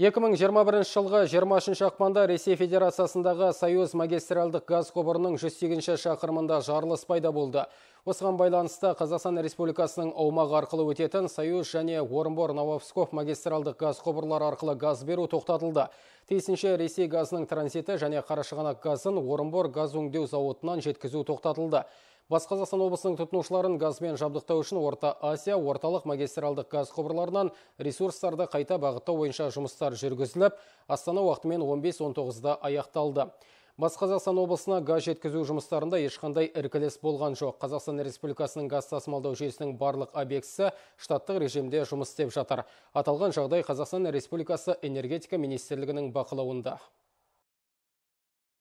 2021 жылғы 23 ақпанда Ресей Федерациясындағы Союз магистралдық газ құбырының 108 шақырымында жарылыс пайда болды. Осыған байланысты Қазақстан Республикасының аумағы арқылы өтетін Союз және Орынбор нововсков магистралдық газ құбырлары арқылы газ беру тоқтатылды. Тиісінше Ресей газының транзиті және Қарашығанақ газын Орынбор газ өңдеу зауытынан жеткізу тоқтатылды. Бас Қазақстан облысының тұтынушыларын газбен жабдықтау үшін Орта Азия орталық магистралдық газ құбырларынан ресурстарды қайта бағыттау бойынша жұмыстар жүргізіліп, астана уақытымен 15-19-да аяқталды. Бас Қазақстан облысына газ жеткізу жұмыстарында ешқандай іркіліс болған жоқ. Қазақстан Республикасының газ тасымалдау жүйесінің барлық объектісі штаттық режимде жұмыс істеп жатыр. Аталған жағдай Қазақстан Республикасы энергетика министрлігінің бақылауында.